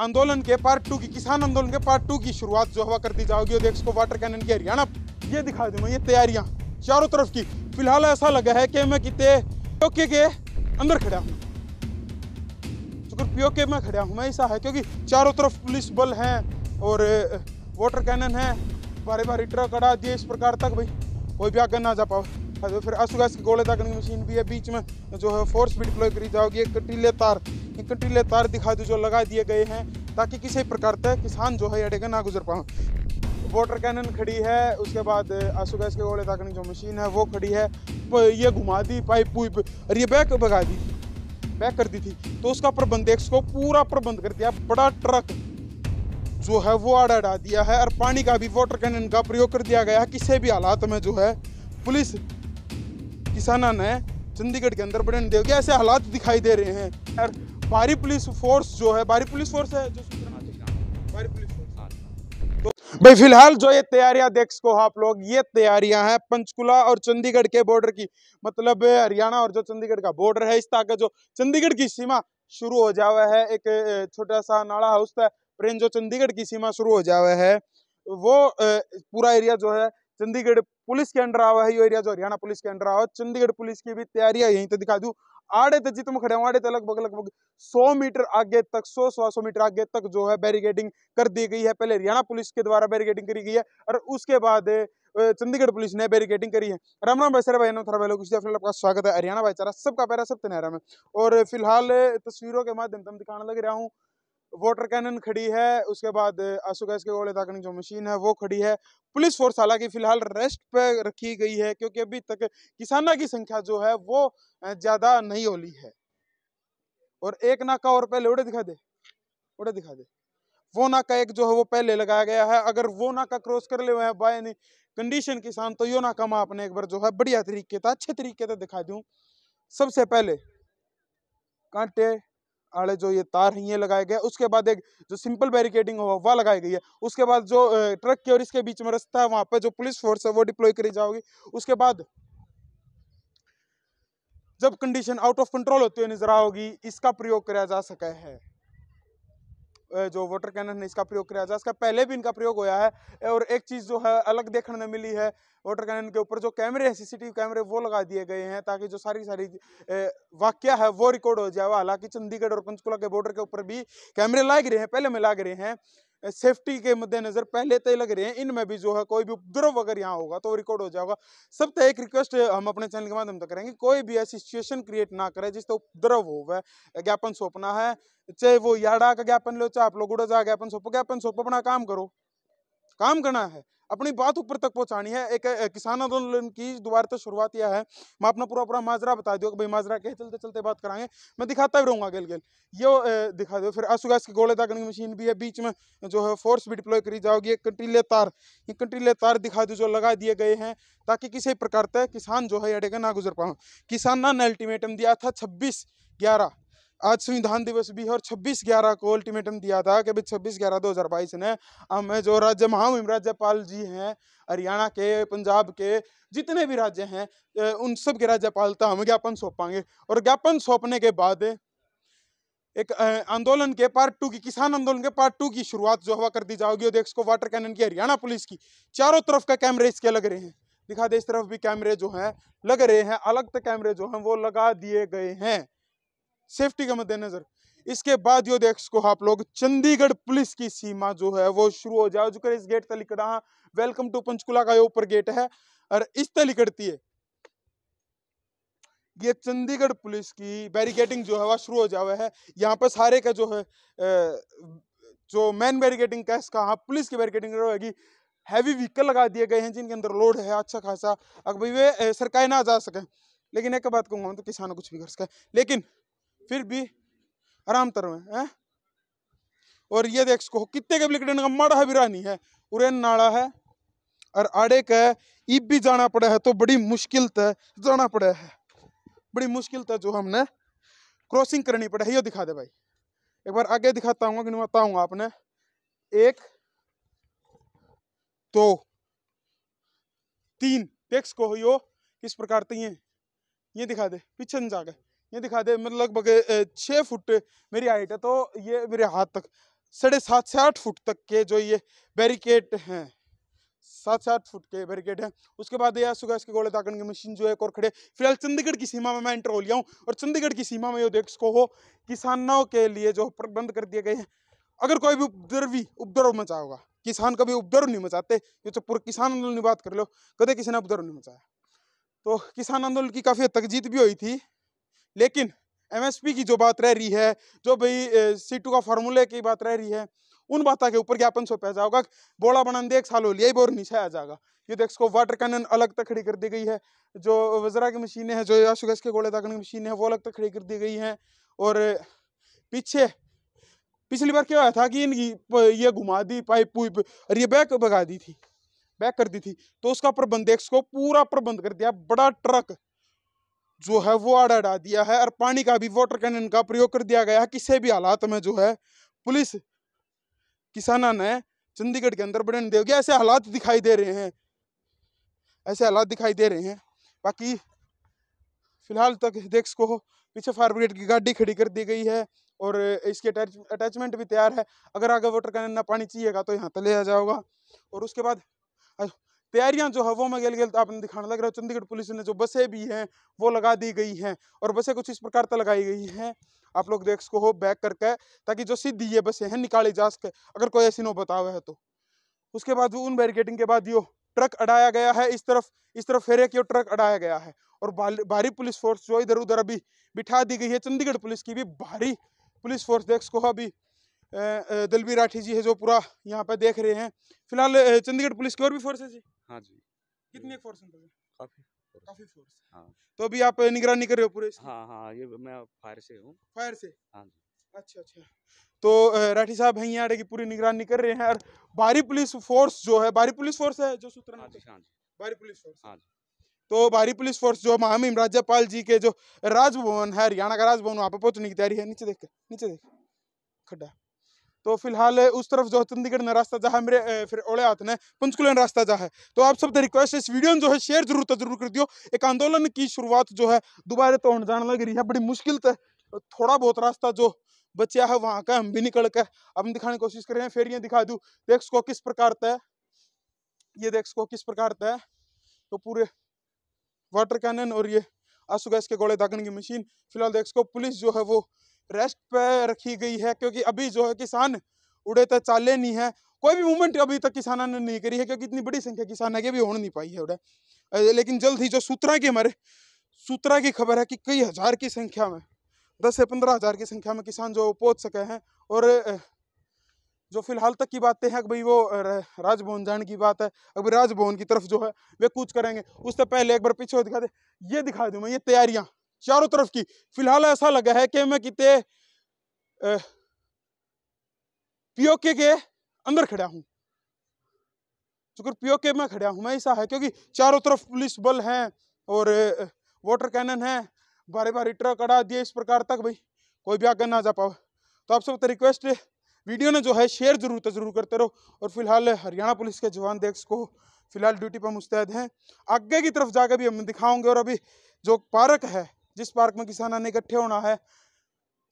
आंदोलन के part two की किसान आंदोलन के पार्ट टू की शुरुआत जो हुआ करती जाओगी और एक्सको वाटर कैनन की हरियाणा ये दिखा दूंगा ये तैयारियाँ चारों तरफ की फिलहाल ऐसा लगा है कि मैं कितने टोके के अंदर खड़ा हूँ पीओ के में खड़ा हूँ मैं ऐसा है क्योंकि चारों तरफ पुलिस बल हैं और वाटर कैनन है बारे बारे ट्रक अड़ा दिए इस प्रकार तक भाई कोई भी आगे ना जा पाओ फिर आंसू गैस की गोले दागने की मशीन भी है बीच में जो है फोर्स भी डिप्लॉय करी जाओगी एक टीले तार कि कंटीले तार दिखा दो जो लगा दिए गए हैं ताकि किसी प्रकार तक किसान जो है अटेगा ना गुजर पाऊँ वाटर कैनन खड़ी है उसके बाद आंसू गैस के गोले ताकने जो मशीन है वो खड़ी है ये घुमा दी पाइप वाइप और ये बैक भगा दी बैक कर दी थी तो उसका प्रबंध देख उसको पूरा प्रबंध कर दिया बड़ा ट्रक जो है वो आड़ा अड़ा दिया है और पानी का भी वाटर कैनन का प्रयोग कर दिया गया है किसी भी हालात में जो है पुलिस किसाना ने चंडीगढ़ के अंदर बढ़ने देव ऐसे हालात दिखाई दे रहे हैं और बारी पुलिस फोर्स जो है बारी पुलिस फोर्स है जो पुलिस हाँ। तो भाई फिलहाल जो ये तैयारियां देख सको आप लोग ये तैयारियां हैं पंचकुला और चंडीगढ़ के बॉर्डर की मतलब हरियाणा और जो चंडीगढ़ का बॉर्डर है इस का जो चंडीगढ़ की सीमा शुरू हो जावे है एक छोटा सा नाला हाउस था प्रेम जो चंडीगढ़ की सीमा शुरू हो जावे है वो पूरा एरिया जो है चंडीगढ़ पुलिस के अंडर आवा है ये एरिया जो हरियाणा पुलिस के अंडर आवा चंडीगढ़ पुलिस की भी तैयारियां यहीं तो दिखा दू आड़े तक जितम खड़े हो आड़े तक लगभग लगभग 100 मीटर आगे तक 100 सवा सौ मीटर आगे तक जो है बैरिकेडिंग कर दी गई है पहले हरियाणा पुलिस के द्वारा बैरिकेडिंग करी गई है और उसके बाद चंडीगढ़ पुलिस ने बैरिकेडिंग करी है राम राम भाई सर भाई थोड़ा भाई कुछ आपका स्वागत है हरियाणा भाईचारा सबका पैरा सब तेनारा में और फिलहाल तस्वीरों के माध्यम से दिखाने लग रहा हूँ वाटर कैनन खड़ी है उसके बाद आंसू गैस के गोले दागने जो मशीन है वो खड़ी है पुलिस फोर्स हालांकि फिलहाल रेस्ट पे रखी गई है क्योंकि अभी तक किसानों की संख्या जो है वो ज़्यादा नहीं होली है और एक नाका और पहले उड़े दिखा दे उड़े दिखा दे वो नाका एक जो है वो पहले लगाया गया है अगर वो नाका क्रॉस कर ले हुए बाय कंडीशन किसान तो यो नाका मैं आपने एक बार जो है बढ़िया तरीके से अच्छे तरीके से दिखा दूँ सबसे पहले कांटे आड़े जो ये तार हैं ये लगाए गए उसके बाद एक जो सिंपल बैरिकेडिंग हो वह लगाई गई है उसके बाद जो ट्रक के और इसके बीच में रास्ता है वहाँ पर जो पुलिस फोर्स है वो डिप्लॉय करी जाओगी उसके बाद जब कंडीशन आउट ऑफ कंट्रोल होती हुई नजर आओगी इसका प्रयोग किया जा सका है जो वाटर कैनन है इसका प्रयोग किया जा इसका पहले भी इनका प्रयोग होया है और एक चीज़ जो है अलग देखने में मिली है वाटर कैनन के ऊपर जो कैमरे हैं सीसीटीवी कैमरे वो लगा दिए गए हैं ताकि जो सारी सारी वाक्य है वो रिकॉर्ड हो जाए हालांकि चंडीगढ़ और पंचकुला के बॉर्डर के ऊपर भी कैमरे लाग रहे हैं पहले में लाग रहे हैं सेफ्टी के मद्देनज़र पहले तय तो लग रहे हैं इनमें भी जो है कोई भी उपद्रव अगर यहाँ होगा तो रिकॉर्ड हो जाएगा सब तक तो एक रिक्वेस्ट हम अपने चैनल के माध्यम से करेंगे कोई भी ऐसी सिचुएशन क्रिएट ना करे जिससे उपद्रव हो वह ज्ञापन सौंपना है चाहे वो याडा का ज्ञापन लो चाहे आप लोग उड़ा ज्ञापन सौंपो ज्ञापन सौंपो अपना काम करो काम करना है अपनी बात ऊपर तक पहुंचानी है एक, किसान आंदोलन की दोबारा तो शुरुआत यह है मैं अपना पूरा पूरा माजरा बता दो भाई माजरा क्या चलते चलते बात कराएंगे मैं दिखाता भी रहूँगा गेल गेल ये दिखा दो फिर आंसू गैस की गोले दागने की मशीन भी है बीच में जो है फोर्स भी डिप्लॉय करी जाओगी कंटीले तार ये कंटीले तार दिखा दो जो लगा दिए गए हैं ताकि किसी प्रकार तक किसान जो है अड़ेगा ना गुजर पाऊँ किसान ना ने अल्टीमेटम दिया था छब्बीस ग्यारह आज संविधान दिवस भी है और 26 ग्यारह को अल्टीमेटम दिया था कि छब्बीस ग्यारह दो हज़ार बाईस ने हमें जो राज्य महामहिम राज्यपाल जी हैं हरियाणा के पंजाब के जितने भी राज्य हैं उन सब के राज्यपाल तक तो हम ज्ञापन सौंपाएंगे और ज्ञापन सौंपने के बाद एक आंदोलन के पार्ट टू की किसान आंदोलन के पार्ट टू की शुरुआत जो हवा कर दी जाओगी और देखो वाटर कैनन की हरियाणा पुलिस की चारों तरफ का कैमरे इसके लग रहे हैं दिखा दे इस तरफ भी कैमरे जो हैं लग रहे हैं अलग कैमरे तो जो हैं वो लगा दिए गए हैं सेफ्टी का मद्देनजर इसके बाद यो देख सको आप लोग चंडीगढ़ पुलिस की सीमा जो है वो शुरू हो जाए जो इस गेट तली वेलकम टू पंचकुला का ये ऊपर गेट है और इस तली है ये चंडीगढ़ पुलिस की बैरिकेडिंग जो है वह शुरू हो जावे है यहाँ पर सारे का जो है जो मेन बैरिकेडिंग का हाँ पुलिस की बैरिकेडिंग रहेगी हैवी व्हीकल लगा दिए गए हैं जिनके अंदर लोड है अच्छा खासा अगर भाई वे सरकारें ना जा सके लेकिन एक बात कहूँगा तो किसानों कुछ भी कर सके लेकिन फिर भी आराम तर में है और ये देख सको कितने के ब्लिकडेन का माड़ा है बिरानी है उरेन नाड़ा है और आड़े का ईब भी जाना पड़ा है तो बड़ी मुश्किल तय जाना पड़ा है बड़ी मुश्किल तय जो हमने क्रॉसिंग करनी पड़ा है ये दिखा दे भाई एक बार आगे दिखाता हूँ कि बताऊँगा आपने एक दो तो, तीन देख सको यो किस प्रकार से ये ये दिखा दे पीछे जाकर ये दिखा दे मेरे लगभग छः फुट मेरी हाइट है तो ये मेरे हाथ तक साढ़े सात से आठ फुट तक के जो ये बैरिकेड हैं सात से आठ फुट के बैरिकेड हैं उसके बाद यह सुबह इसके गोले दाकन की मशीन जो है और खड़े फिलहाल चंडीगढ़ की सीमा में मैं इंटर हो लिया हूँ और चंडीगढ़ की सीमा में ये देख सको हो किसानों के लिए जो प्रबंध कर दिए गए हैं अगर कोई भी उपद्रवी उपद्रव मचा होगा किसान कभी उपद्रव नहीं मचाते ये तो पूरे किसान आंदोलन की बात कर लो कदे किसी ने उपद्रव नहीं मचाया तो किसान आंदोलन की काफ़ी तकजीत भी हुई थी लेकिन एमएसपी की जो बात रह रही है जो भाई सी टू का फार्मूले की बात रह रही है उन बातों के ऊपर ज्ञापन सौंपा जाओगा बोला बनाने एक साल हो लिया बोर नीचे आ जाएगा ये देख सको वाटर कैनन अलग तक खड़ी कर दी गई है जो वजरा की मशीनें हैं जो याशु गैस के गोले दागने की मशीनें हैं वो अलग तक खड़ी कर दी गई हैं और पीछे पिछली बार क्या हुआ था कि इनकी ये घुमा दी पाइप वाइप और ये बैक भगा दी थी बैक कर दी थी तो उसका प्रबंध सको पूरा प्रबंध कर दिया बड़ा ट्रक जो है वो आड़ा हटा दिया है और पानी का भी वाटर कैनन का प्रयोग कर दिया गया है किसी भी हालात में जो है पुलिस किसाना ने चंडीगढ़ के अंदर बढ़ने दिया ऐसे हालात दिखाई दे रहे हैं ऐसे हालात दिखाई दे रहे हैं बाकी फिलहाल तक देख को पीछे फायर ब्रिगेड की गाड़ी खड़ी कर दी गई है और इसके अटैचमेंट भी तैयार है अगर आगे वाटर कैनन ना पानी चाहिएगा तो यहाँ तले आ जाओगा और उसके बाद तैयारियां जो है वो मैं गेल गेल तो आपने दिखाने लग रहा है चंडीगढ़ पुलिस ने जो बसें भी हैं वो लगा दी गई हैं और बसें कुछ इस प्रकार से लगाई गई हैं आप लोग देख सको हो बैक करके ताकि जो सीधी ये बसें हैं निकाली जा सके अगर कोई ऐसी नो बता हुआ है तो उसके बाद उन बैरिकेडिंग के बाद यो ट्रक अड़ाया गया है इस तरफ इस तरफ फेरे की ट्रक अड़ाया गया है और भारी पुलिस फोर्स जो इधर उधर अभी बिठा दी गई है चंडीगढ़ पुलिस की भी भारी पुलिस फोर्स देख सको अभी दलबी राठी जी है जो पूरा यहाँ पे देख रहे हैं फिलहाल चंडीगढ़ पुलिस की और भी फोर्स है जी हाँ जी कितनी फोर्स काफी काफी फोर्स हाँ तो अभी आप निगरानी कर रहे हो पूरे हाँ हाँ ये मैं फायर से हूँ फायर से हाँ जी अच्छा अच्छा तो राठी साहब हैं यहाँ की पूरी निगरानी कर रहे हैं और भारी पुलिस फोर्स जो है भारी पुलिस फोर्स है जो सूत्र भारी हाँ हाँ पुलिस फोर्स हाँ जी तो भारी पुलिस फोर्स जो महामिम राज्यपाल जी के जो राजभवन है हरियाणा का राजभवन वहाँ पे पहुंचने की तैयारी है नीचे देख नीचे देख खड्डा तो फिलहाल उस तरफ जो चंडीगढ़ ना रास्ता जहाँ मेरे फिर ओले आते हैं पंचकुलन रास्ता जहाँ है तो आप सब रिक्वेस्ट इस वीडियो में जो है शेयर जरूर तो जरूर कर दियो एक आंदोलन की शुरुआत जो है दोबारा तो होने जाने लग रही है बड़ी मुश्किल से थोड़ा बहुत रास्ता जो बचा है वहाँ का हम भी निकल के अब हम दिखाने की कोशिश कर रहे हैं फेरियाँ दिखा दू देख सको किस प्रकार तय ये देख सको किस प्रकार तय तो पूरे वाटर कैनन और ये आंसू गैस के गोले धागन की मशीन फिलहाल देख सको पुलिस जो है वो रेस्ट पे रखी गई है क्योंकि अभी जो है किसान उड़े तो चाले नहीं है कोई भी मूवमेंट अभी तक किसानों ने नहीं करी है क्योंकि इतनी बड़ी संख्या किसान आगे भी हो नहीं पाई है उड़े लेकिन जल्द ही जो सूत्रा की हमारे सूत्रा की खबर है कि कई हज़ार की संख्या में दस से पंद्रह हज़ार की संख्या में किसान जो पहुंच सके हैं और जो फिलहाल तक की बातें हैं भाई वो राजभवन जाने की बात है अब राजभवन की तरफ जो है वे कूच करेंगे उससे पहले एक बार पीछे दिखा दे ये दिखा दूँ मैं ये तैयारियाँ चारों तरफ की फिलहाल ऐसा लगा है कि मैं कितने पीओके के अंदर खड़ा हूँ शुक्र पीओके में खड़ा हूँ मैं ऐसा है क्योंकि चारों तरफ पुलिस बल हैं और वाटर कैनन है बारी बारी ट्रक अड़ा दिए इस प्रकार तक भाई कोई भी आगे ना जा पाओ तो आप सब तो रिक्वेस्ट है वीडियो ने जो है शेयर जरूर तो जरूर करते रहो और फिलहाल हरियाणा पुलिस के जवान देश को फिलहाल ड्यूटी पर मुस्तैद हैं आगे की तरफ जाकर भी हम दिखाऊंगे और अभी जो पार्क है जिस पार्क में किसान ने इकट्ठे होना है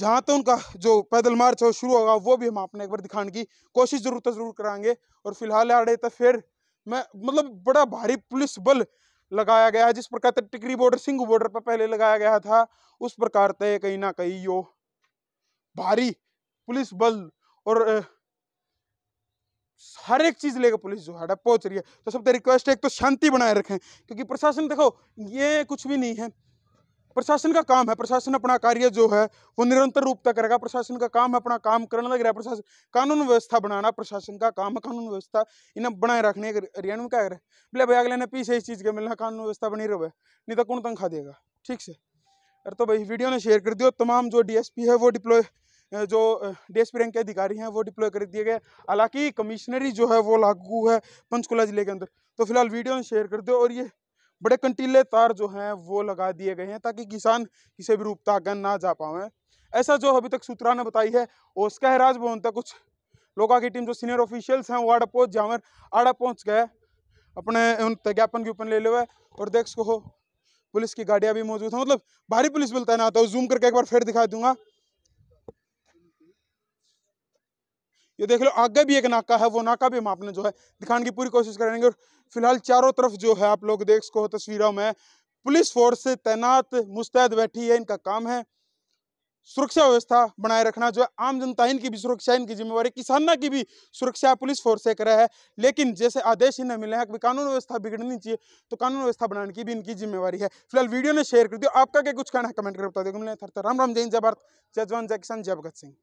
जहाँ तो उनका जो पैदल मार्च हो शुरू होगा वो भी हम आपने एक बार दिखाने की कोशिश जरूर तो जरूर कराएंगे और फिलहाल आड़े तो फिर मैं मतलब बड़ा भारी पुलिस बल लगाया गया है जिस प्रकार से टिकरी बॉर्डर सिंह बॉर्डर पर पहले लगाया गया था उस प्रकार से कहीं ना कहीं यो भारी पुलिस बल और हर एक चीज लेकर पुलिस जो है पहुंच रही है तो सबसे रिक्वेस्ट है एक तो शांति बनाए रखें क्योंकि प्रशासन देखो ये कुछ भी नहीं है प्रशासन का काम है प्रशासन अपना कार्य जो है वो निरंतर रूप तक करेगा प्रशासन का काम है अपना काम करने लग रहा है प्रशासन कानून व्यवस्था बनाना प्रशासन का काम है कानून व्यवस्था इन्हें बनाए रखने हरियाणा में क्या करे बोले भाई अगले ने पीछे इस चीज़ के मिलना कानून व्यवस्था बनी रहे नहीं तो कौन तंखा देगा ठीक से अरे तो भाई वीडियो ने शेयर कर दियो तमाम जो डी है वो डिप्लॉय जो डीएसपी रैंक के अधिकारी हैं वो डिप्लॉय कर दिए गए हालांकि कमिश्नरी जो है वो लागू है पंचकुला जिले के अंदर तो फिलहाल वीडियो शेयर कर दो और ये बड़े कंटीले तार जो हैं वो लगा दिए गए हैं ताकि किसान किसी भी रूप तक ना जा पाए ऐसा जो अभी तक सूत्रा ने बताई है उसका है राजभवन तक कुछ लोगों की टीम जो सीनियर ऑफिशियल्स हैं वो आड़ा पहुँच जावर आड़ा पहुँच गए अपने उन ज्ञापन ज्ञापन ले हुए और देख सको पुलिस की गाड़ियाँ भी मौजूद हैं मतलब भारी पुलिस बल तैनात है जूम तो करके एक बार फिर दिखा दूंगा ये देख लो आगे भी एक नाका है वो नाका भी हम आपने जो है दिखाने की पूरी कोशिश करेंगे और फिलहाल चारों तरफ जो है आप लोग देख सको तस्वीरों में पुलिस फोर्स तैनात मुस्तैद बैठी है इनका काम है सुरक्षा व्यवस्था बनाए रखना जो है आम जनता इनकी भी सुरक्षा इनकी जिम्मेवारी किसाना की भी सुरक्षा पुलिस फोर्स से करे है लेकिन जैसे आदेश इन्हें मिले हैं कि कानून व्यवस्था बिगड़नी चाहिए तो कानून व्यवस्था बनाने की भी इनकी जिम्मेवारी है फिलहाल वीडियो ने शेयर कर दिया आपका क्या कुछ कहना है कमेंट कर बता दो राम राम जय जय भारत जय जवान जय किसान जय भगत सिंह